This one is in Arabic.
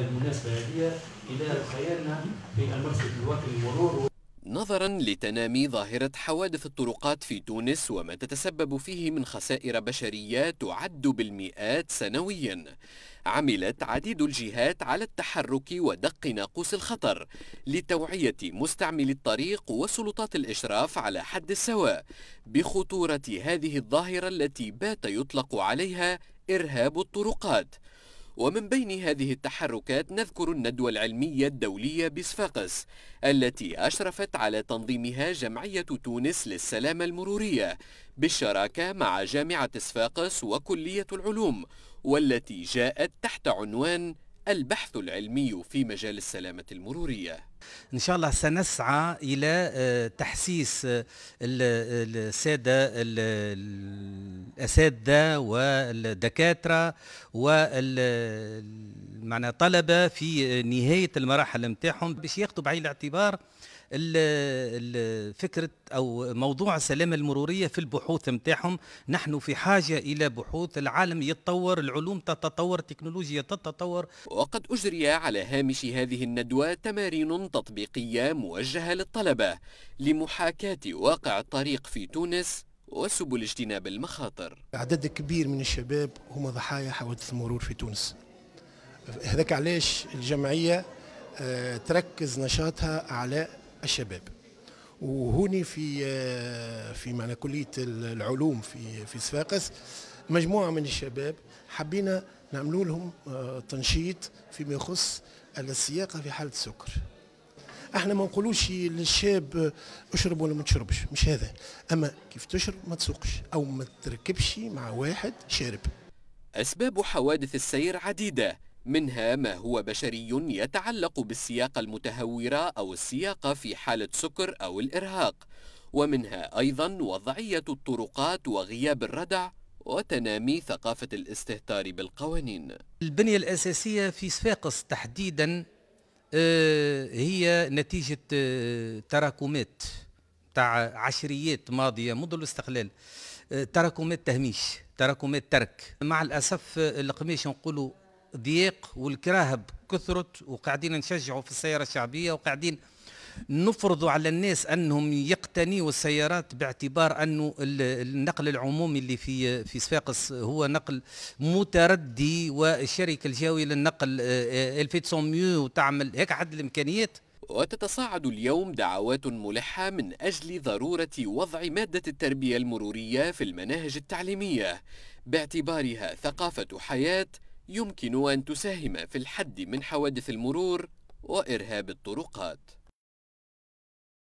بالمناسبة هذه إلى خيالنا في المقصد الواقعي المرور نظرا لتنامي ظاهرة حوادث الطرقات في تونس وما تتسبب فيه من خسائر بشرية تعد بالمئات سنويا عملت عديد الجهات على التحرك ودق ناقوس الخطر لتوعية مستعملي الطريق وسلطات الإشراف على حد السواء بخطورة هذه الظاهرة التي بات يطلق عليها إرهاب الطرقات ومن بين هذه التحركات نذكر الندوة العلمية الدولية بصفاقس التي أشرفت على تنظيمها جمعية تونس للسلامة المرورية بالشراكة مع جامعة صفاقس وكلية العلوم والتي جاءت تحت عنوان البحث العلمي في مجال السلامة المرورية إن شاء الله سنسعى إلى آه، تحسيس آه، السادة الأساتذة والدكاترة وال معنا طلبه في نهايه المراحل نتاعهم باش ياخذوا بعين الاعتبار فكرة أو موضوع السلامة المرورية في البحوث نتاعهم نحن في حاجة إلى بحوث العالم يتطور العلوم تتطور التكنولوجيا تتطور وقد أجري على هامش هذه الندوة تمارين تطبيقية موجهة للطلبة لمحاكاة واقع الطريق في تونس وسبل اجتناب المخاطر عدد كبير من الشباب هم ضحايا حوادث المرور في تونس هذاك علاش الجمعيه آه، تركز نشاطها على الشباب وهوني في آه، في معنا كليه العلوم في في صفاقس مجموعه من الشباب حبينا نعملوا لهم آه، تنشيط فيما يخص السياقه في حاله السكر احنا ما نقولوش للشاب اشرب ولا ما تشربش مش هذا اما كيف تشرب ما تسوقش او ما تركبش مع واحد شارب اسباب حوادث السير عديده منها ما هو بشري يتعلق بالسياقة المتهورة أو السياقة في حالة سكر أو الإرهاق ومنها أيضا وضعية الطرقات وغياب الردع وتنامي ثقافة الاستهتار بالقوانين البنية الأساسية في صفاقس تحديدا آه، هي نتيجة آه، تراكمات تاع عشريات ماضية منذ الاستقلال آه، تراكمات تهميش تراكمات ترك مع الأسف القماش نقولوا ضيق والكراهب كثرت وقاعدين نشجعوا في السيارة الشعبية وقاعدين نفرضوا على الناس أنهم يقتنيوا السيارات باعتبار أنه النقل العمومي اللي في في صفاقس هو نقل متردي والشركة الجاوية للنقل آه، آه، الفيتسوميو وتعمل هيك عد الإمكانيات وتتصاعد اليوم دعوات ملحة من أجل ضرورة وضع مادة التربية المرورية في المناهج التعليمية باعتبارها ثقافة حياة يمكن أن تساهم في الحد من حوادث المرور وإرهاب الطرقات